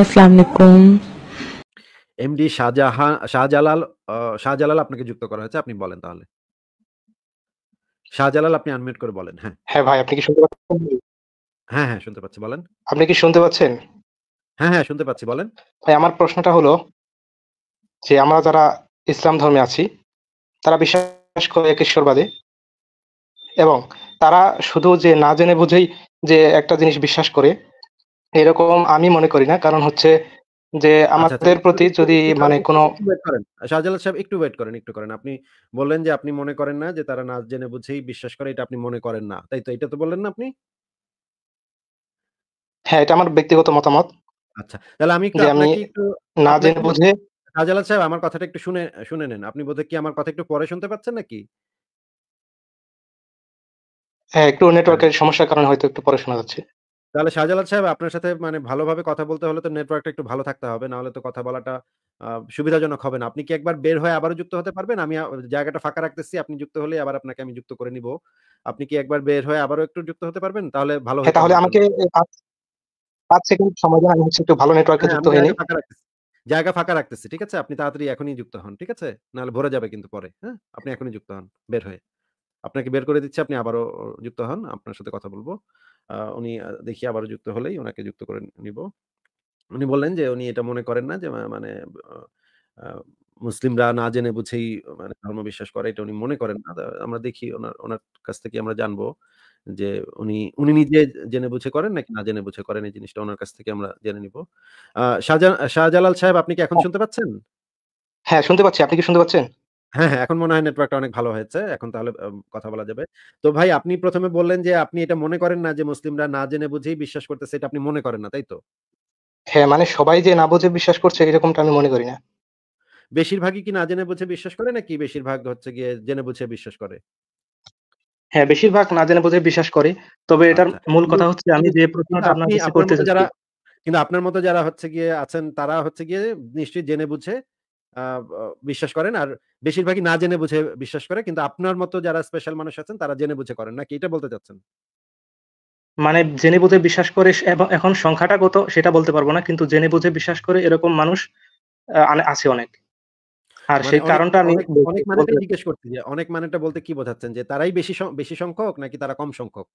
আসসালামু আলাইকুম এমডি শাহজাহান শাহজালাল শাহজালাল আপনাকে যুক্ত করা হয়েছে আপনি বলেন তাহলে শাহজালাল আপনি আনমিউট করে বলেন হ্যাঁ হ্যাঁ ভাই আপনি কি শুনতে পাচ্ছেন হ্যাঁ হ্যাঁ শুনতে পাচ্ছি বলেন আপনি কি শুনতে পাচ্ছেন হ্যাঁ হ্যাঁ শুনতে পাচ্ছি বলেন ভাই আমার প্রশ্নটা হলো যে আমরা যারা ইসলাম ধর্মে আছি তারা বিশ্বাস করে একেশ্বরবাদে এবং তারা শুধু যে না জেনে বুঝেই যে একটা জিনিস বিশ্বাস করে এরকম আমি মনে করি না কারণ হচ্ছে যে আচ্ছা, আচ্ছা, আমাদের প্রতি যদি মানে কোনো শাহজালাল সাহেব একটু ওয়েট করেন একটু করেন আপনি বললেন যে আপনি মনে করেন না যে তারা নাচ জেনে বুঝেই বিশ্বাস করে এটা আপনি মনে করেন না তাই তো এটা তো বললেন না আপনি হ্যাঁ এটা আমার ব্যক্তিগত মতামত আচ্ছা তাহলে আমি একটু না জেনে বুঝে শাহজালাল সাহেব আমার কথাটা একটু শুনে শুনে নেন আপনি বোধহয় কি আমার কথা একটু পরে শুনতে পাচ্ছেন নাকি হ্যাঁ একটু নেটওয়ার্কের হ্যাঁ। সমস্যার কারণে হয়তো একটু পরে শোনা যাচ্ছে তাহলে শাহজালাল সাহেব আপনার সাথে মানে ভালোভাবে কথা বলতে হলে তো নেটওয়ার্কটা একটু ভালো থাকতে হবে না হলে তো কথা বলাটা সুবিধাজনক হবে না আপনি কি একবার বের হয়ে আবারও যুক্ত হতে পারবেন আমি জায়গাটা ফাঁকা রাখতেছি আপনি যুক্ত হলে আবার আপনাকে আমি যুক্ত করে নিব আপনি কি একবার বের হয়ে আবারও একটু যুক্ত হতে পারবেন তাহলে ভালো হ্যাঁ তাহলে আমাকে পাঁচ সেকেন্ড সময় দেন আমি হচ্ছে একটু ভালো নেটওয়ার্কে হ্যাঁ, যুক্ত আমি হয়ে জায়গা ফাঁকা রাখতেছি জায়গা ফাঁকা রাখতেছি ঠিক আছে আপনি তাড়াতাড়ি এখনই যুক্ত হন ঠিক আছে নাহলে ভরে যাবে কিন্তু পরে হ্যাঁ আপনি এখনই যুক্ত হন বের হয়ে আপনাকে বের করে দিচ্ছি আপনি আবারও যুক্ত হন আপনার সাথে কথা বলবো উনি দেখি আবার যুক্ত হলেই ওনাকে যুক্ত করে নিব উনি বললেন যে উনি এটা মনে করেন না যে মানে মুসলিমরা না জেনে বুঝেই মানে ধর্ম বিশ্বাস করে এটা উনি মনে করেন না আমরা দেখি ওনার ওনার কাছ থেকে আমরা জানবো যে উনি উনি নিজে জেনে বুঝে করেন নাকি না জেনে বুঝে করেন এই জিনিসটা ওনার কাছ থেকে আমরা জেনে নিব শাহজালাল সাহেব আপনি কি এখন হ্যাঁ। শুনতে পাচ্ছেন হ্যাঁ শুনতে পাচ্ছি আপনি কি শুনতে পাচ্ছেন হ্যাঁ, হ্যাঁ, এখন মনে হয় নেটওয়ার্কটা অনেক ভালো হয়েছে। এখন তাহলে কথা বলা যাবে। তো ভাই আপনি প্রথমে বললেন যে আপনি এটা মনে করেন না যে মুসলিমরা না জেনে বুঝেই বিশ্বাস করতেছে এটা আপনি মনে করেন না, তাই তো? হ্যাঁ, মানে সবাই যে না বুঝে বিশ্বাস করছে এরকমটা আমি মনে করি না। বেশিরভাগই কি না জেনে বুঝে বিশ্বাস করে নাকি বেশিরভাগ হচ্ছে গিয়ে জেনে বুঝে বিশ্বাস করে? হ্যাঁ, বেশিরভাগ না জেনে বুঝে বিশ্বাস করে। তবে এটার আচ্ছা, মূল কথা হচ্ছে আমি যে প্রশ্নটা আপনার আপনি কাছে করতে যারা কিন্তু আপনার মতো যারা হচ্ছে গিয়ে আছেন তারা হচ্ছে গিয়ে নিশ্চয়ই জেনে বুঝে বিশ্বাস করেন আর বেশিরভাগই না জেনে বুঝে বিশ্বাস করে কিন্তু আপনার মতো যারা স্পেশাল মানুষ আছেন তারা জেনে বুঝে করেন নাকি এটা বলতে চাচ্ছেন মানে জেনে বুঝে বিশ্বাস করে এখন সংখ্যাটা কত সেটা বলতে পারবো না কিন্তু জেনে বুঝে বিশ্বাস করে এরকম মানুষ আছে অনেক আর মানে সেই কারণটা আমি অনেক মানে জিজ্ঞেস করতে যে অনেক মানেটা বলতে কি বোঝাচ্ছেন যে তারাই বেশি বেশি সংখ্যক নাকি তারা কম সংখ্যক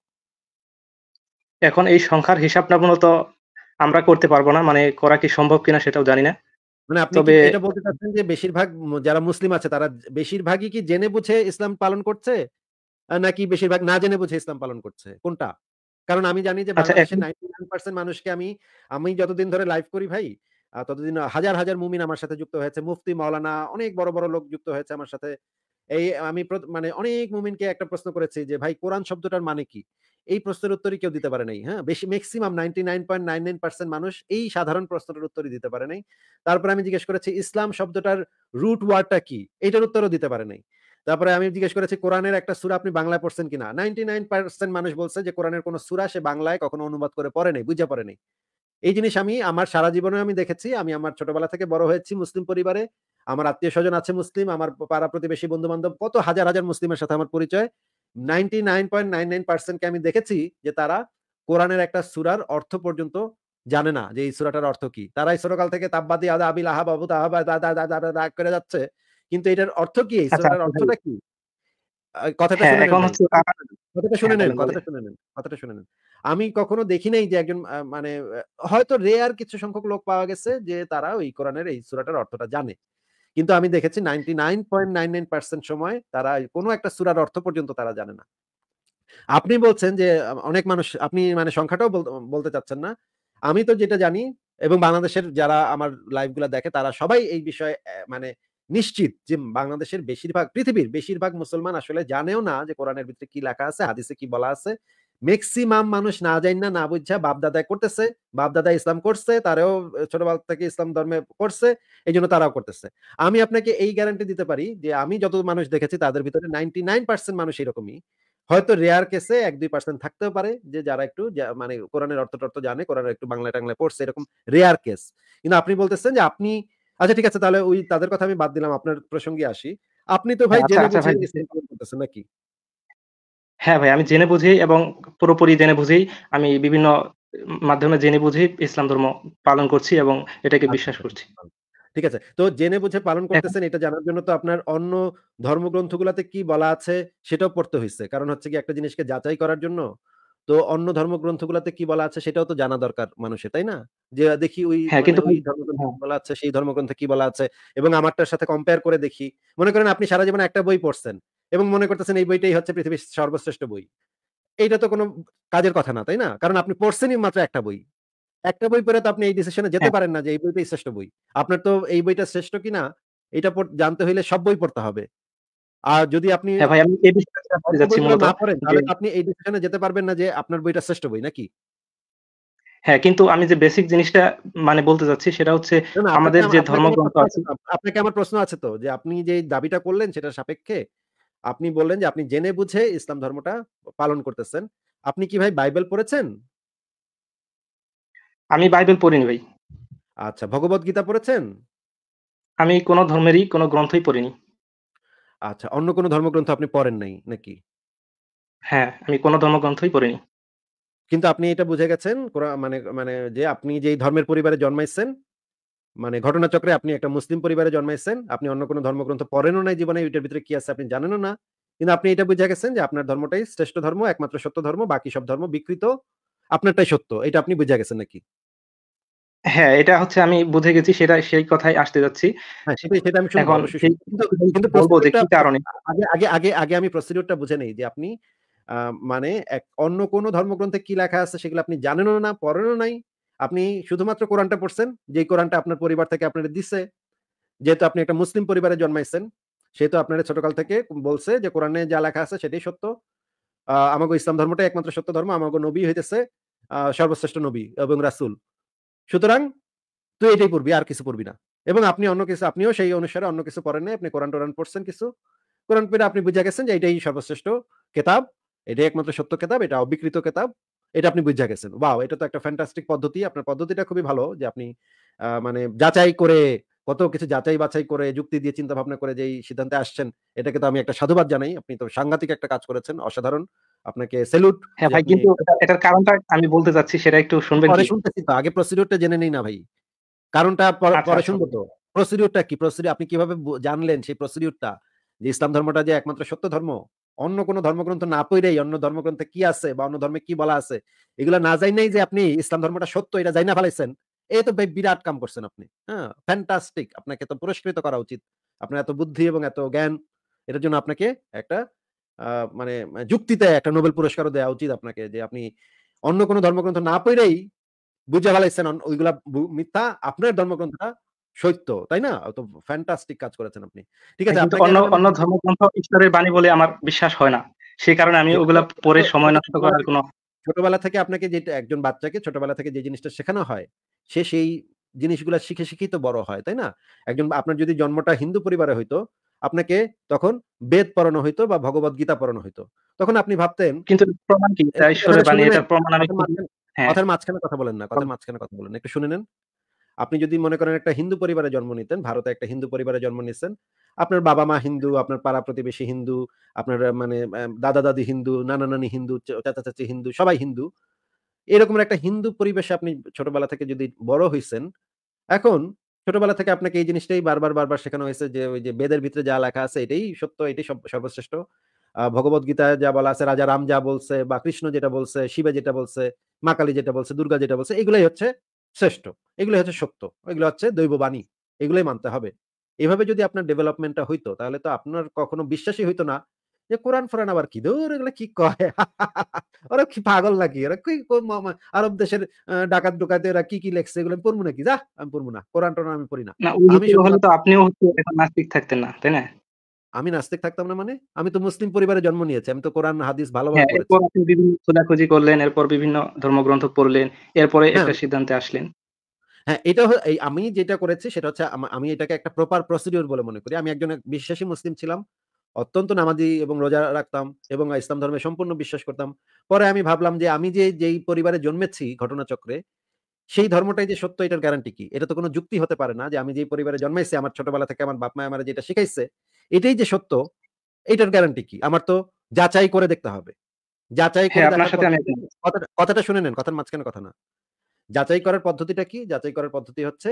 এখন এই সংখ্যার হিসাবটা মূলত আমরা করতে পারবো না মানে করা কি সম্ভব কিনা সেটাও জানি না মানে আপনি এটা বলতে চাচ্ছেন যে বেশিরভাগ যারা মুসলিম আছে তারা বেশিরভাগই কি জেনে বুঝে ইসলাম পালন করছে নাকি বেশিরভাগ না জেনে বুঝে ইসলাম পালন করছে কোনটা কারণ আমি জানি যে বাংলাদেশের নাইনটি নাইন পার্সেন্ট মানুষকে আমি আমি যতদিন ধরে লাইভ করি ভাই ততদিন হাজার হাজার মুমিন আমার সাথে যুক্ত হয়েছে মুফতি মাওলানা অনেক বড় বড় লোক যুক্ত হয়েছে আমার সাথে এই আমি মানে অনেক মুমিনকে একটা প্রশ্ন করেছি যে ভাই কোরআন শব্দটার মানে কি এই প্রশ্নের উত্তরই কেউ দিতে পারে নাই হ্যাঁ বেশি maximum ninety nine point nine nine percent মানুষ এই সাধারণ প্রশ্নটার উত্তরই দিতে পারে নাই তারপরে আমি জিজ্ঞেস করেছি ইসলাম শব্দটার রুট ওয়ার্ডটা কি এটার উত্তরও দিতে পারে নাই তারপরে আমি জিজ্ঞেস করেছি কোরআনের একটা সুরা আপনি বাংলায় পড়ছেন কিনা নাইনটি নাইন পার্সেন্ট মানুষ বলছে যে কোরআনের কোনো সুরা সে বাংলায় কখনো অনুবাদ করে পড়ে নেই বুঝে পড়ে নেই এই জিনিস আমি আমার সারা জীবনে আমি দেখেছি আমি আমার ছোটবেলা থেকে বড় হয়েছি মুসলিম পরিবারে আমার আত্মীয় স্বজন আছে মুসলিম আমার পাড়া প্রতিবেশী বন্ধু বান্ধব কত হাজার হাজার মুসলিমের সাথে আমার পরিচয় ninety nine point nine nine পার্সেন্টকে আমি দেখেছি যে তারা কোরআনের একটা সুরার অর্থ পর্যন্ত জানে না যে এই সুরাটার অর্থ কি তারা সরকাল থেকে তাব্বাদি আদা আবিল আহা বাবু তাহাবা করে যাচ্ছে কিন্তু এটার অর্থ কি এই আচ্ছা, সুরাটার আচ্ছা, অর্থটা কি হ্যাঁ, কথাটা শুনে কথাটা হ্যাঁ, শুনে নেন কথাটা শুনে নেন কথাটা শুনে নেন আমি কখনো দেখি নাই যে একজন মানে হয়তো রেয়ার কিছু সংখ্যক লোক পাওয়া গেছে যে তারা ওই কোরআনের এই সুরাটার অর্থটা জানে কিন্তু আমি দেখেছি ninety nine point nine nine percent সময় তারা কোনো একটা সুরার অর্থ পর্যন্ত তারা জানে না আপনি বলছেন যে অনেক মানুষ আপনি মানে সংখ্যাটাও বলতে চাচ্ছেন না আমি তো যেটা জানি এবং বাংলাদেশের যারা আমার লাইভগুলো দেখে তারা সবাই এই বিষয়ে মানে নিশ্চিত যে বাংলাদেশের বেশিরভাগ পৃথিবীর বেশিরভাগ মুসলমান আসলে জানেও না যে কোরআনের ভিতরে কি লেখা আছে হাদিসে কি বলা আছে ম্যাক্সিমাম মানুষ না জানি না না বুঝা বাপদাদায় করতেছে বাপ দাদা ইসলাম করছে তারাও ছোটবেলা থেকে ইসলাম ধর্মে করছে এই জন্য তারাও করতেছে আমি আপনাকে এই গ্যারান্টি দিতে পারি যে আমি যত মানুষ দেখেছি তাদের ভিতরে নাইনটি নাইন পার্সেন্ট মানুষ এরকমই হয়তো রেয়ার কেসে এক দুই পার্সেন্ট থাকতেও পারে যে যারা একটু মানে কোরআনের অর্থ টর্থ জানে কোরআন একটু বাংলা টাংলা পড়ছে এরকম রেয়ার কেস কিন্তু আপনি বলতেছেন যে আপনি আচ্ছা ঠিক আছে তাহলে ওই তাদের কথা আমি বাদ দিলাম আপনার প্রসঙ্গে আসি আপনি তো ভাই হ্যাঁ, আচ্ছা, জেনে আচ্ছা বুঝে নাকি হ্যাঁ ভাই আমি জেনে বুঝি এবং পুরোপুরি জেনে বুঝি আমি বিভিন্ন মাধ্যমে জেনে বুঝি ইসলাম ধর্ম পালন করছি এবং এটাকে আচ্ছা, বিশ্বাস আচ্ছা, করছি আচ্ছা। ঠিক আছে তো জেনে বুঝে পালন করতেছেন এটা জানার জন্য তো আপনার অন্য ধর্মগ্রন্থগুলাতে কি বলা আছে সেটাও পড়তে হয়েছে কারণ হচ্ছে কি একটা জিনিসকে যাচাই করার জন্য তো অন্য ধর্মগ্রন্থগুলাতে কি বলা আছে সেটাও তো জানা দরকার মানুষের তাই না যে দেখি ওই হ্যাঁ, মানে হ্যাঁ। বলা আছে সেই ধর্মগ্রন্থে কি বলা আছে এবং আমারটার সাথে কম্পেয়ার করে দেখি মনে করেন আপনি সারা জীবন একটা বই পড়ছেন এবং মনে করতেছেন এই বইটাই হচ্ছে পৃথিবীর সর্বশ্রেষ্ঠ বই এইটা তো কোনো কাজের কথা না তাই না কারণ আপনি পড়ছেনই মাত্র একটা বই একটা বই পড়ে তো আপনি এই ডিসিশনে যেতে হ্যাঁ। পারেন না যে এই বইটাই শ্রেষ্ঠ বই আপনার তো এই বইটা শ্রেষ্ঠ কিনা এটা জানতে হইলে সব বই পড়তে হবে আর যদি আপনি হ্যাঁ আপনি এই ডিসিশনে যেতে পারবেন না যে আপনার বইটা শ্রেষ্ঠ বই নাকি হ্যাঁ কিন্তু আমি যে বেসিক জিনিসটা মানে বলতে যাচ্ছি সেটা হচ্ছে আমাদের যে ধর্মগ্রন্থ আছে আপনাকে আমার প্রশ্ন আছে তো যে আপনি যে দাবিটা করলেন সেটা সাপেক্ষে আপনি বললেন যে আপনি জেনে বুঝে ইসলাম ধর্মটা পালন করতেছেন আপনি কি ভাই বাইবেল পড়েছেন আমি বাইবেল পড়িনি ভাই আচ্ছা ভগবত গীতা পড়েছেন আমি কোন ধর্মেরই কোন গ্রন্থই পড়িনি আচ্ছা অন্য কোন ধর্মগ্রন্থ আপনি পড়েন নাই নাকি হ্যাঁ আমি কোন ধর্মগ্রন্থই পড়িনি কিন্তু আপনি এটা বুঝে গেছেন মানে মানে যে আপনি যে ধর্মের পরিবারে জন্মাইছেন মানে ঘটনাচক্রে আপনি একটা মুসলিম পরিবারে জন্মাইছেন আপনি অন্য কোনো ধর্মগ্রন্থ পড়েনও নাই জীবনে এটার ভিতরে কি আছে আপনি জানেনও না কিন্তু আপনি এটা বুঝে গেছেন যে আপনার ধর্মটাই শ্রেষ্ঠ ধর্ম একমাত্র সত্য ধর্ম বাকি সব ধর্ম বিকৃত আপনারটাই সত্য এটা আপনি বুঝে গেছেন নাকি হ্যাঁ এটা হচ্ছে আমি বুঝে গেছি সেটা সেই কথাই আসতে যাচ্ছি হ্যাঁ, আমি আগে আগে আগে আমি প্রসিডিউরটা বুঝে নেই যে আপনি মানে এক অন্য কোন ধর্মগ্রন্থে কি লেখা আছে সেগুলো আপনি জানেনও না পড়েনও নাই আপনি শুধুমাত্র কোরআনটা পড়ছেন যে কোরআনটা আপনার পরিবার থেকে আপনারা দিচ্ছে যেহেতু আপনি একটা মুসলিম পরিবারে জন্মাইছেন সেহেতু আপনারা ছোটকাল থেকে বলছে যে কোরআনে যা লেখা আছে সেটাই সত্য আমাকে ইসলাম ধর্মটা একমাত্র সত্য ধর্ম আমাকে নবী হইতেছে সর্বশ্রেষ্ঠ নবী এবং রাসুল সুতরাং তুই এটাই পড়বি আর কিছু পড়বি না এবং আপনি অন্য কিছু আপনিও সেই অনুসারে অন্য কিছু পড়েন নাই আপনি কোরআন টোরান পড়ছেন কিছু কোরআন পড়ে আপনি বুঝা গেছেন যে এটাই সর্বশ্রেষ্ঠ কেতাব এটাই একমাত্র সত্য কেতাব এটা অবিকৃত কেতাব এটা আপনি বুঝা গেছেন ওয়াও এটা তো একটা ফ্যান্টাস্টিক পদ্ধতি আপনার পদ্ধতিটা খুবই ভালো যে আপনি মানে যাচাই করে কত কিছু যাচাই বাছাই করে যুক্তি দিয়ে চিন্তা ভাবনা করে যেই সিদ্ধান্তে আসছেন এটাকে তো আমি একটা সাধুবাদ জানাই আপনি তো সাংঘাতিক একটা কাজ করেছেন অসাধারণ আপনাকে সেলুট হ্যাঁ ভাই কিন্তু এটার কারণটা আমি বলতে চাচ্ছি সেটা একটু শুনবেন পরে শুনতেছি তো আগে প্রসিডিউরটা জেনে নেই না ভাই কারণটা আচ্ছা, পরে আচ্ছা। শুনবো তো প্রসিডিউরটা কি প্রসিডিউর আপনি কিভাবে জানলেন সেই প্রসিডিউরটা যে ইসলাম ধর্মটা যে একমাত্র সত্য ধর্ম অন্য কোন ধর্মগ্রন্থ না পড়েই অন্য ধর্মগ্রন্থে কি আছে বা অন্য ধর্মে কি বলা আছে এগুলো না যাই নাই যে আপনি ইসলাম ধর্মটা সত্য এটা যাই না ফেলাইছেন এই তো বিরাট কাম করছেন আপনি হ্যাঁ ফ্যান্টাস্টিক আপনাকে তো পুরস্কৃত করা উচিত আপনার এত বুদ্ধি এবং এত জ্ঞান এটার জন্য আপনাকে একটা মানে যুক্তিতে একটা নোবেল পুরস্কারও দেওয়া উচিত আপনাকে যে আপনি অন্য কোনো ধর্মগ্রন্থ না পড়েই বুঝে ফেলাইছেন ওইগুলা মিথ্যা আপনার ধর্মগ্রন্থটা সত্য তাই না তো ফ্যান্টাস্টিক কাজ করেছেন আপনি ঠিক আছে অন্য অন্য ধর্মগ্রন্থ ঈশ্বরের বাণী বলে আমার বিশ্বাস হয় না সেই কারণে আমি ওগুলা পরে সময় নষ্ট করার কোনো ছোটবেলা থেকে আপনাকে যে একজন বাচ্চাকে ছোটবেলা থেকে যে জিনিসটা শেখানো হয় সে সেই জিনিসগুলো শিখে শিখেই তো বড় হয় তাই না একজন আপনার যদি জন্মটা হিন্দু পরিবারে হইতো আপনাকে তখন বেদ পড়ানো হইতো বা ভগবদ গীতা পড়ানো হইতো তখন আপনি ভাবতেন কিন্তু প্রমাণ কি ঈশ্বরের বাণী এটা প্রমাণ আমি হ্যাঁ। কথার মাঝখানে কথা বলেন না কথার মাঝখানে কথা বলেন একটু শুনে নেন আপনি যদি মনে করেন একটা হিন্দু পরিবারে জন্ম নিতেন ভারতে একটা হিন্দু পরিবারে জন্ম নিচ্ছেন আপনার বাবা মা হিন্দু হ্যাঁ। আপনার পাড়া প্রতিবেশী হিন্দু আপনার মানে দাদা দাদি হিন্দু নানা নানি হিন্দু চাচা চাচি হিন্দু সবাই হিন্দু এরকম একটা হিন্দু পরিবেশে আপনি ছোটবেলা থেকে যদি বড় হয়েছেন এখন ছোটবেলা থেকে আপনাকে এই জিনিসটাই বারবার বারবার শেখানো হয়েছে যে ওই যে বেদের ভিতরে যা লেখা আছে এটাই সত্য এটাই সর্বশ্রেষ্ঠ ভগবত গীতা যা বলা আছে রাজা রাম যা বলছে বা কৃষ্ণ যেটা বলছে শিবা যেটা বলছে মা কালী যেটা বলছে দুর্গা যেটা বলছে এগুলাই হচ্ছে শ্রেষ্ঠ এগুলো হচ্ছে সত্য এগুলো হচ্ছে দৈববাণী এগুলোই মানতে হবে এভাবে যদি আপনার ডেভেলপমেন্টটা হইতো তাহলে তো আপনার কখনো বিশ্বাসই হইতো না যে কোরআন ফোরআন আবার কি দৌড় এগুলো কি কয় ওরা কি পাগল নাকি ওরা কি আরব দেশের ডাকাত ডুকাতে ওরা কি কি লেখছে এগুলো পড়বো নাকি যা আমি পড়বো না কোরআন টোরআন আমি পড়ি না আপনিও নাস্তিক থাকতেন না তাই না আমি নাস্তিক থাকতাম না মানে আমি তো মুসলিম পরিবারে জন্ম নিয়েছি আমি তো কোরআন হাদিস ভালোভাবে হ্যাঁ, এরপর বিভিন্ন খোঁজাখুঁজি করলেন এরপর বিভিন্ন ধর্মগ্রন্থ পড়লেন এরপরে হ্যাঁ। একটা সিদ্ধান্তে আসলেন হ্যাঁ এটা এই আমি যেটা করেছি সেটা হচ্ছে আমি এটাকে একটা প্রপার প্রসিডিওর বলে মনে করি আমি একজন বিশ্বাসী মুসলিম ছিলাম অত্যন্ত নামাজি এবং রোজা রাখতাম এবং ইসলাম ধর্মে সম্পূর্ণ বিশ্বাস করতাম পরে আমি ভাবলাম যে আমি যে যেই পরিবারে জন্মেছি ঘটনাচক্রে সেই ধর্মটাই যে সত্য এটার গ্যারান্টি কি এটা তো কোনো যুক্তি হতে পারে না যে আমি যেই পরিবারে জন্মাইছি আমার ছোটবেলা থেকে আমার বাপ মা আমার যেটা শিখাইছে এটাই যে সত্য এটার গ্যারান্টি কি আমার তো যাচাই করে দেখতে হবে যাচাই হ্যাঁ, করে কথাটা শুনে নেন কথার মাঝখানে কথা না যাচাই করার পদ্ধতিটা কি যাচাই করার পদ্ধতি হচ্ছে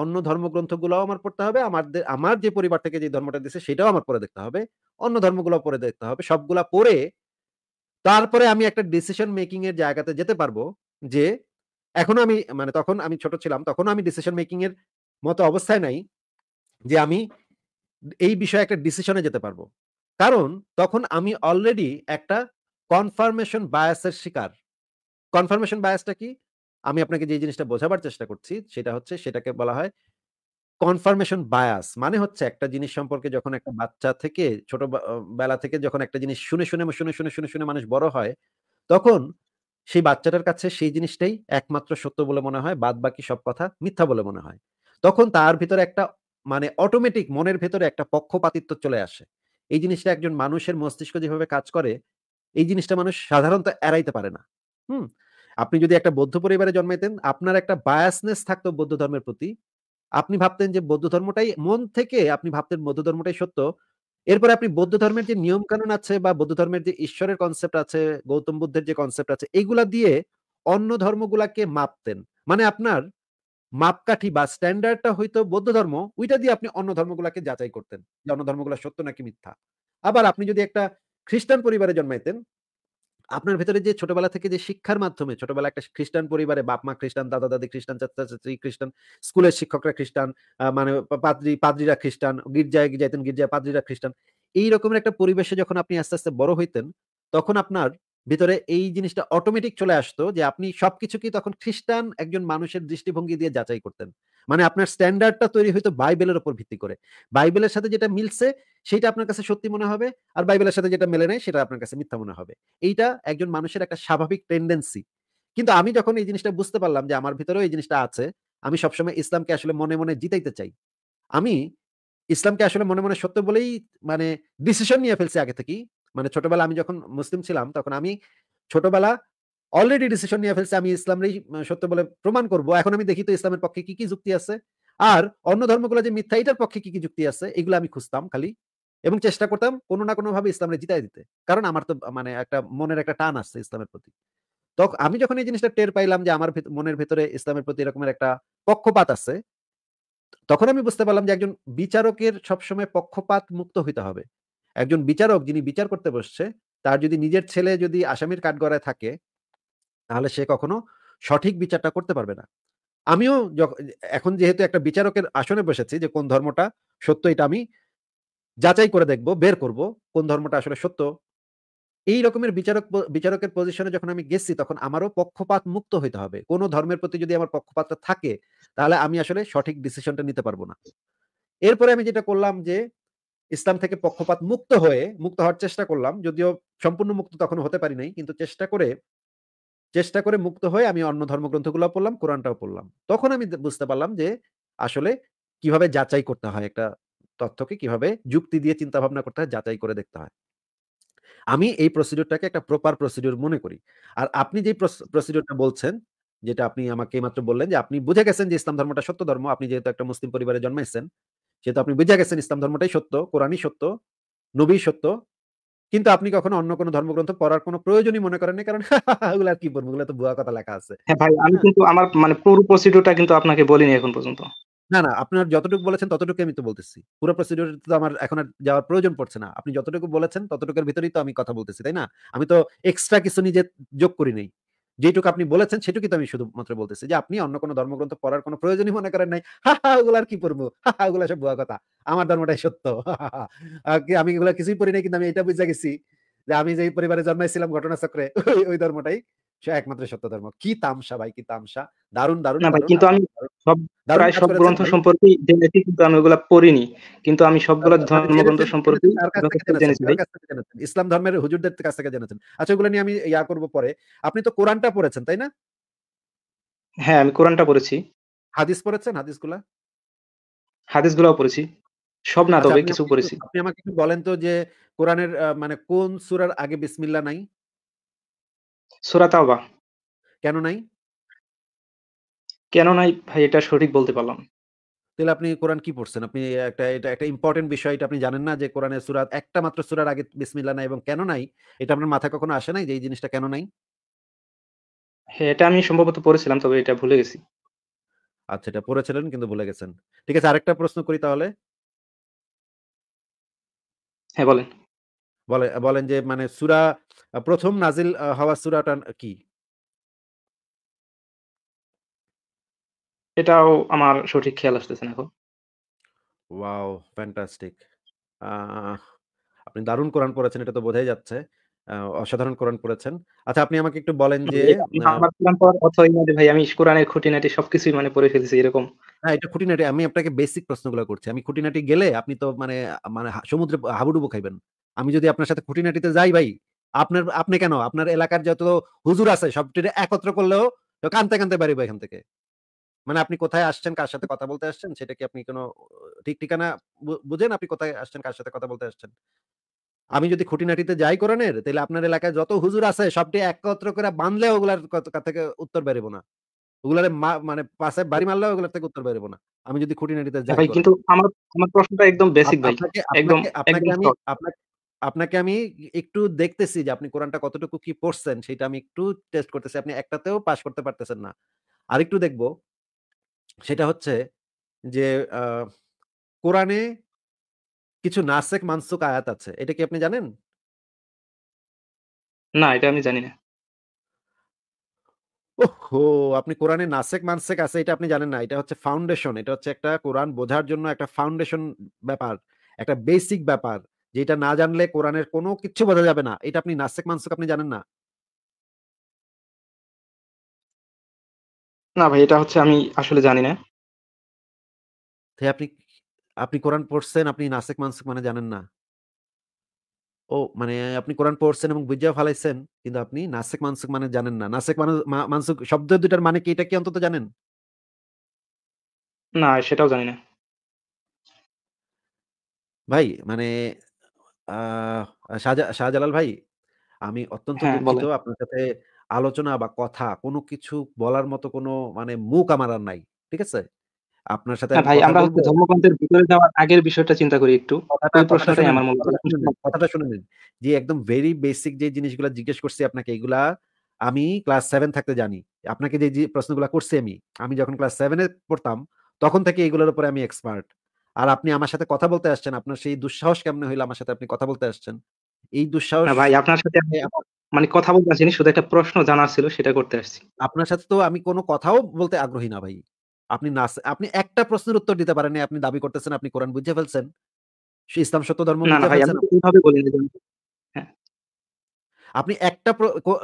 অন্য ধর্মগ্রন্থগুলোও আমার পড়তে হবে আমাদের আমার যে পরিবার থেকে যে ধর্মটা দিচ্ছে সেটাও আমার পরে দেখতে হবে অন্য ধর্মগুলো পরে দেখতে হবে সবগুলা পড়ে তারপরে আমি একটা ডিসিশন মেকিং এর জায়গাতে যেতে পারবো যে এখনো আমি মানে তখন আমি ছোট ছিলাম তখন আমি ডিসিশন মেকিং এর মতো অবস্থায় নাই যে আমি এই বিষয়ে একটা ডিসিশনে যেতে পারবো কারণ তখন আমি অলরেডি একটা কনফার্মেশন বায়াসের শিকার কনফার্মেশন বায়াসটা কি আমি আপনাকে যে জিনিসটা বোঝাবার চেষ্টা করছি সেটা হচ্ছে সেটাকে বলা হয় কনফার্মেশন বায়াস মানে হচ্ছে একটা জিনিস সম্পর্কে যখন একটা বাচ্চা থেকে ছোট বেলা থেকে যখন একটা জিনিস শুনে শুনে শুনে শুনে শুনে শুনে মানুষ বড় হয় তখন সেই বাচ্চাটার কাছে সেই জিনিসটাই একমাত্র সত্য বলে মনে হয় বাদ বাকি সব কথা মিথ্যা বলে মনে হয় তখন তার ভিতরে একটা মানে অটোমেটিক মনের ভেতরে একটা পক্ষপাতিত্ব চলে আসে এই জিনিসটা একজন মানুষের মস্তিষ্ক যেভাবে কাজ করে এই জিনিসটা মানুষ সাধারণত এড়াইতে পারে না হুম আপনি যদি একটা বৌদ্ধ পরিবারে জন্মাইতেন আপনার একটা বায়াসনেস থাকতো বৌদ্ধ ধর্মের প্রতি আপনি ভাবতেন যে বৌদ্ধ ধর্মটাই মন থেকে আপনি ভাবতেন বৌদ্ধ ধর্মটাই সত্য এরপরে আপনি বৌদ্ধ ধর্মের যে নিয়ম কানুন আছে বা বৌদ্ধ ধর্মের যে ঈশ্বরের কনসেপ্ট আছে গৌতম বুদ্ধের যে কনসেপ্ট আছে এগুলা দিয়ে অন্য ধর্মগুলাকে মাপতেন মানে আপনার মাপকাঠি বা স্ট্যান্ডার্ডটা হয়তো বৌদ্ধ ধর্ম ওইটা দিয়ে আপনি অন্য ধর্মগুলাকে যাচাই করতেন যে অন্য ধর্মগুলা সত্য নাকি মিথ্যা আবার আপনি যদি একটা খ্রিস্টান পরিবারে জন্মাইতেন আপনার ভেতরে যে ছোটবেলা থেকে যে শিক্ষার মাধ্যমে ছোটবেলা একটা খ্রিস্টান পরিবারে বাপ মা খ্রিস্টান দাদা দাদি খ্রিস্টান চাচা চাচি খ্রিস্টান স্কুলের শিক্ষকরা খ্রিস্টান মানে পাদ্রি পাদ্রিরা খ্রিস্টান গির্জায় যাইতেন গির্জায় পাদ্রিরা খ্রিস্টান এই রকমের একটা পরিবেশে যখন আপনি আস্তে আস্তে বড় হইতেন তখন আপনার ভিতরে এই জিনিসটা অটোমেটিক চলে আসতো যে আপনি সবকিছুকে তখন খ্রিস্টান একজন মানুষের দৃষ্টিভঙ্গি দিয়ে যাচাই করতেন মানে আপনার স্ট্যান্ডার্ডটা তৈরি হইতো বাইবেলের উপর ভিত্তি করে বাইবেলের সাথে যেটা মিলছে সেটা আপনার কাছে সত্যি মনে হবে আর বাইবেলের সাথে যেটা মেলে নাই সেটা আপনার কাছে মিথ্যা মনে হবে এইটা একজন মানুষের একটা স্বাভাবিক টেন্ডেন্সি কিন্তু আমি যখন এই জিনিসটা বুঝতে পারলাম যে আমার ভিতরেও এই জিনিসটা আছে আমি সবসময় ইসলামকে আসলে মনে মনে জিতাইতে চাই আমি ইসলামকে আসলে মনে মনে সত্য বলেই মানে ডিসিশন নিয়ে ফেলছি আগে থেকেই মানে ছোটবেলা আমি যখন মুসলিম ছিলাম তখন আমি ছোটবেলা অলরেডি ডিসিশন নিয়ে ফেলছি আমি ইসলামেরই সত্য বলে প্রমাণ করব এখন আমি দেখি তো ইসলামের পক্ষে কি কি যুক্তি আছে আর অন্য ধর্মগুলো যে মিথ্যা এটার পক্ষে কি কি যুক্তি আছে এগুলো আমি খুঁজতাম খালি এবং চেষ্টা করতাম কোনো না কোনো ভাবে ইসলামের জিতাই দিতে কারণ আমার তো মানে একটা মনের একটা টান আসছে ইসলামের প্রতি তখন আমি যখন এই জিনিসটা টের পাইলাম যে আমার মনের ভেতরে ইসলামের প্রতি এরকমের একটা পক্ষপাত আছে তখন আমি বুঝতে পারলাম যে একজন বিচারকের সবসময় পক্ষপাত মুক্ত হইতে হবে একজন বিচারক যিনি বিচার করতে বসছে তার যদি নিজের ছেলে যদি আসামির কাঠগড়ায় থাকে তাহলে সে কখনো সঠিক বিচারটা করতে পারবে না আমিও এখন যেহেতু একটা বিচারকের আসনে বসেছি যে কোন ধর্মটা সত্য এটা আমি যাচাই করে দেখব বের করব কোন ধর্মটা আসলে সত্য এই রকমের বিচারক বিচারকের পজিশনে যখন আমি গেছি তখন আমারও পক্ষপাত মুক্ত হইতে হবে কোন ধর্মের প্রতি যদি আমার পক্ষপাতটা থাকে তাহলে আমি আসলে সঠিক ডিসিশনটা নিতে পারবো না এরপরে আমি যেটা করলাম যে ইসলাম থেকে পক্ষপাত মুক্ত হয়ে মুক্ত হওয়ার চেষ্টা করলাম যদিও সম্পূর্ণ মুক্ত তখন হতে পারি নাই কিন্তু চেষ্টা করে চেষ্টা করে মুক্ত হয়ে আমি অন্য ধর্মগ্রন্থগুলো পড়লাম কোরআনটাও পড়লাম তখন আমি বুঝতে পারলাম যে আসলে কিভাবে যাচাই করতে হয় একটা তথ্যকে কিভাবে যুক্তি দিয়ে চিন্তা ভাবনা করতে হয় যাচাই করে দেখতে হয় আমি এই প্রসিডিওরটাকে একটা প্রপার প্রসিডিওর মনে করি আর আপনি যে প্রসিডিওরটা বলছেন যেটা আপনি আমাকে মাত্র বললেন যে আপনি বুঝে গেছেন যে ইসলাম ধর্মটা সত্য ধর্ম আপনি যেহেতু একটা মুসলিম পরিবারে জন্মাইছেন যেহেতু আপনি বুঝে গেছেন ইসলাম ধর্মটাই সত্য কোরআনই সত্য নবী সত্য কিন্তু আপনি কখনো অন্য কোনো ধর্মগ্রন্থ পড়ার কোনো প্রয়োজনই মনে করেন কারণ ওগুলো আর কি বলবো ওগুলো তো ভুয়া কথা লেখা আছে হ্যাঁ ভাই আমি কিন্তু আমার মানে পুরো প্রসিডিউরটা কিন্তু আপনাকে বলিনি এখন পর্যন্ত না না আপনার যতটুকু বলেছেন ততটুকু আমি তো বলতেছি পুরো প্রসিডিউর তো আমার এখন আর যাওয়ার প্রয়োজন পড়ছে না আপনি যতটুকু বলেছেন ততটুকুর ভিতরেই তো আমি কথা বলতেছি তাই না আমি তো এক্সট্রা কিছু নিজে যোগ করি নাই যেটুকু আপনি বলেছেন সেটুকু তো আমি শুধুমাত্র বলতেছি যে আপনি অন্য কোনো ধর্মগ্রন্থ পড়ার কোনো প্রয়োজনই মনে করেন নাই হা হা ওগুলো আর কি পড়বো হা হা সব ভুয়া কথা আমার ধর্মটাই সত্য আমি এগুলো কিছুই পড়ি নাই কিন্তু আমি এটা বুঝা গেছি যে আমি যে পরিবারে জন্মাইছিলাম ঘটনাচক্রে ওই ওই ধর্মটাই সে একমাত্র সত্য ধর্ম কি তামসা ভাই কি তামসা দারুণ দারুণ না ভাই কিন্তু আমি সব প্রায় সব গ্রন্থ সম্পর্কে জেনেছি কিন্তু আমি ওগুলা পড়িনি কিন্তু আমি সবগুলা আচ্ছা, ধর্ম গ্রন্থ সম্পর্কে জেনেছি ইসলাম ধর্মের হুজুরদের কাছ থেকে জেনেছেন আচ্ছা ওগুলা নিয়ে আমি ইয়া করব পরে আপনি তো কোরআনটা পড়েছেন তাই না হ্যাঁ আমি কোরআনটা পড়েছি হাদিস পড়েছেন হাদিসগুলা হাদিসগুলাও পড়েছি সব না আচ্ছা, তবে কিছু পড়েছি আপনি আমাকে একটু বলেন তো যে কোরআনের মানে কোন সূরার আগে বিসমিল্লাহ নাই সূরা তাওবা। কেন নাই? কেন নাই ভাই এটা সঠিক বলতে পারলাম তাহলে আপনি কোরআন কি পড়ছেন? আপনি একটা এটা একটা ইম্পোর্টেন্ট বিষয় এটা আপনি জানেন না যে কোরআনের সূরা একটা মাত্র সূরার আগে বিসমিল্লাহ নাই এবং কেন নাই? এটা আপনার মাথায় কখনো আসে নাই যে এই জিনিসটা কেন নাই? হ্যাঁ, এটা আমি সম্ভবত পড়েছিলাম তবে এটা ভুলে গেছি। আচ্ছা এটা পড়েছিলেন কিন্তু ভুলে গেছেন। ঠিক আছে আরেকটা প্রশ্ন করি তাহলে। হ্যাঁ, বলেন। বলে বলেন যে মানে সুরা প্রথম নাজিল হওয়া সুরাটা কি এটাও আমার সঠিক খেয়াল আসতেছে না এখন ওয়াও ফ্যান্টাস্টিক আপনি দারুণ কোরআন পড়েছেন এটা তো বোঝাই যাচ্ছে অসাধারণ কোরআন পড়েছেন আচ্ছা আপনি আমাকে একটু বলেন যে ভাই আমি কোরআনের খুঁটিনাটি সবকিছুই মানে পড়ে ফেলেছি এরকম হ্যাঁ এটা খুঁটিনাটি আমি আপনাকে বেসিক প্রশ্নগুলো করছি আমি খুঁটিনাটি গেলে আপনি তো মানে মানে সমুদ্রে হাবুডুবু খাইবেন আমি যদি আপনার সাথে খুঁটিনাটিতে যাই ভাই আপনার আপনি কেন আপনার এলাকার যত হুজুর আছে সবটিতে একত্র করলেও কানতে কানতে পারিব এখান থেকে মানে আপনি কোথায় আসছেন কার সাথে কথা বলতে আসছেন সেটা কি আপনি কোনো ঠিক ঠিকানা বুঝেন আপনি কোথায় আসছেন কার সাথে কথা বলতে আসছেন আমি যদি খুঁটিনাটিতে যাই কোরআনের তাহলে আপনার এলাকায় যত হুজুর আছে সবটি একত্র করে বাঁধলে মানে ওগুলার থেকে উত্তর বেরোবো না ওগুলার মানে পাশে বাড়ি মারলে ওগুলার থেকে উত্তর বেরোবো না আমি যদি খুঁটিনাটিতে যাই কিন্তু আমার আমার প্রশ্নটা একদম বেসিক ভাই একদম আপনাকে আমি আপনাকে আপনাকে আমি একটু দেখতেছি যে আপনি কোরআনটা কতটুকু কি পড়ছেন সেটা আমি একটু টেস্ট করতেছি আপনি একটাতেও পাশ করতে পারতেছেন না আর একটু দেখব সেটা হচ্ছে যে কোরআনে কিছু নাসেক মানসুক আয়াত আছে এটা কি আপনি জানেন না এটা আমি জানি না ওহো আপনি কোরআনে নাসেক মানসেক আছে এটা আপনি জানেন না এটা হচ্ছে ফাউন্ডেশন এটা হচ্ছে একটা কোরআন বোঝার জন্য একটা ফাউন্ডেশন ব্যাপার একটা বেসিক ব্যাপার যেটা না জানলে কোরআনের কোনো কিচ্ছু বোঝা যাবে না এটা আপনি নাসেক মানসুক আপনি জানেন না না ভাই এটা হচ্ছে আমি আসলে জানি না আপনি আপনি কোরআন পড়ছেন আপনি মানে জানেন না ও মানে আপনি কোরআন পড়ছেন এবং বুঝিয়া ফালাইছেন কিন্তু আপনি নাসিক মানসিক মানে জানেন না নাসেক মানসিক শব্দ দুটার মানে কি এটা কি অন্তত জানেন না সেটাও জানি না ভাই মানে শাহজালাল ভাই আমি অত্যন্ত হ্যাঁ, দুঃখিত আপনার সাথে আলোচনা বা কথা কোনো কিছু বলার মতো কোনো মানে মুখ আমার আর নাই। ঠিক আছে? আপনার সাথে ভাই আমরা হচ্ছে ধর্মকান্তের ভিতরে যাওয়ার আগের বিষয়টা চিন্তা করি একটু। কথাটা ওই প্রশ্নটাই আমার মনে মূলত কথাটা শুনে নিন, যে একদম ভেরি বেসিক যে জিনিসগুলো জিজ্ঞেস করছি আপনাকে এগুলা আমি ক্লাস 7 থাকতে জানি। আপনাকে যে, প্রশ্নগুলো করছি আমি, আমি যখন ক্লাস 7 এ পড়তাম তখন থেকে এগুলোর উপরে আমি এক্সপার্ট। আর আপনি আমার সাথে কথা বলতে আসছেন আপনার সেই দুঃসাহস কেমনে হইলো আমার সাথে আপনি কথা বলতে আসছেন এই দুঃসাহস ভাই আপনার সাথে মানে কথা বলতে আসিনি শুধু একটা প্রশ্ন জানার ছিল সেটা করতে আসছি আপনার সাথে তো আমি কোনো কথাও বলতে আগ্রহী না ভাই আপনি না আপনি একটা প্রশ্নের উত্তর দিতে পারেন আপনি দাবি করতেছেন আপনি কোরআন বুঝে ফেলছেন সে ইসলাম সত্য ধর্ম হ্যাঁ। আপনি একটা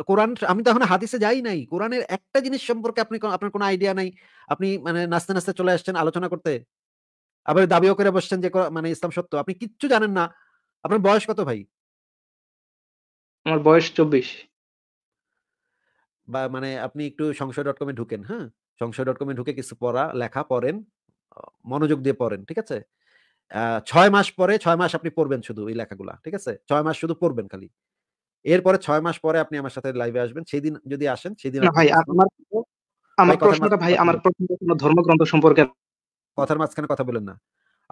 কোরআন আমি তো এখন হাদিসে যাই নাই কোরআনের একটা জিনিস সম্পর্কে আপনি আপনার কোনো আইডিয়া নাই আপনি মানে নাচতে নাচতে চলে আসছেন আলোচনা করতে আবার দাবিও করে বসছেন যে মানে ইসলাম সত্য আপনি কিচ্ছু জানেন না আপনার বয়স কত ভাই আমার বয়স চব্বিশ বা মানে আপনি একটু সংশয় ডট কমে ঢুকেন হ্যাঁ সংশয় ডট কমে ঢুকে কিছু পড়া লেখা পড়েন মনোযোগ দিয়ে পড়েন ঠিক আছে ছয় মাস পরে ছয় মাস আপনি পড়বেন শুধু এই লেখাগুলা ঠিক আছে ছয় মাস শুধু পড়বেন খালি এরপরে ছয় মাস পরে আপনি আমার সাথে লাইভে আসবেন সেই দিন যদি আসেন সেই দিন ভাই আমার আমার প্রশ্নটা ভাই আমার প্রশ্ন ধর্মগ্রন্থ সম্পর্কে কথার মাঝখানে কথা বলেন না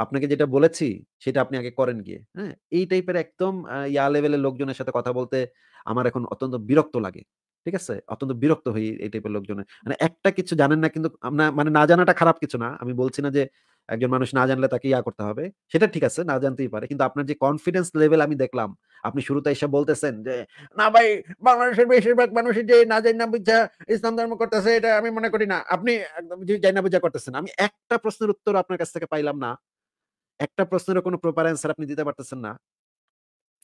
আপনাকে যেটা বলেছি সেটা আপনি আগে করেন গিয়ে হ্যাঁ এই টাইপের একদম ইয়া লেভেলের লোকজনের সাথে কথা বলতে আমার এখন অত্যন্ত বিরক্ত লাগে ঠিক আছে অত্যন্ত বিরক্ত হই এই টাইপের লোকজনের মানে একটা কিছু জানেন না কিন্তু মানে না জানাটা খারাপ কিছু না আমি বলছি না যে একজন মানুষ না জানলে তাকে ইয়া করতে হবে সেটা ঠিক আছে না জানতেই পারে কিন্তু আপনার যে কনফিডেন্স লেভেল আমি দেখলাম আপনি শুরুতে এসে বলতেছেন যে না ভাই বাংলাদেশের বেশিরভাগ মানুষ যে না জানি না বুঝা ইসলাম ধর্ম করতেছে এটা আমি মনে করি না আপনি জানি না বুঝা করতেছেন আমি একটা প্রশ্নের উত্তর আপনার কাছ থেকে পাইলাম না একটা প্রশ্নের কোনো প্রপার অ্যান্সার আপনি দিতে পারতেছেন না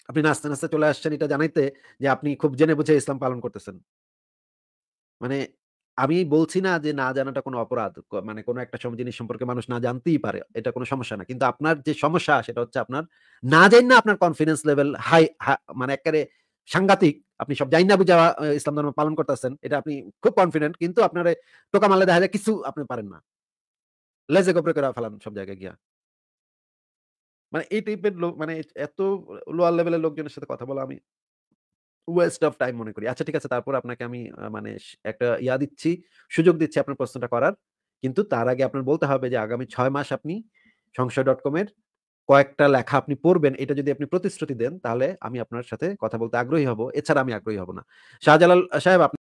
আপনি নাস্তে নাস্তে চলে আসছেন এটা জানাইতে যে আপনি খুব জেনে বুঝে ইসলাম পালন করতেছেন মানে আমি বলছি না যে না জানাটা কোনো অপরাধ মানে কোনো একটা সময় জিনিস সম্পর্কে মানুষ না জানতেই পারে এটা কোনো সমস্যা না কিন্তু আপনার যে সমস্যা সেটা হচ্ছে আপনার না জান না আপনার কনফিডেন্স লেভেল হাই মানে একেবারে সাংঘাতিক আপনি সব জাইন না বুঝা ইসলাম ধর্ম পালন করতেছেন এটা আপনি খুব কনফিডেন্ট কিন্তু আপনার টোকা মালে দেখা যায় কিছু আপনি পারেন না লেজে গোপরে করে ফেলান সব জায়গায় গিয়া মানে এই টাইপের লোক মানে এত লোয়ার লেভেলের লোকজনের সাথে কথা বলা আমি ওয়েস্ট অফ টাইম মনে করি আচ্ছা ঠিক আছে তারপর আপনাকে আমি মানে একটা ইয়া দিচ্ছি সুযোগ দিচ্ছি আপনার প্রশ্নটা করার কিন্তু তার আগে আপনার বলতে হবে যে আগামী ছয় মাস আপনি সংশয় ডট কম এর কয়েকটা লেখা আপনি পড়বেন এটা যদি আপনি প্রতিশ্রুতি দেন তাহলে আমি আপনার সাথে কথা বলতে আগ্রহী হব এছাড়া আমি আগ্রহী হব না শাহজালাল সাহেব আপনি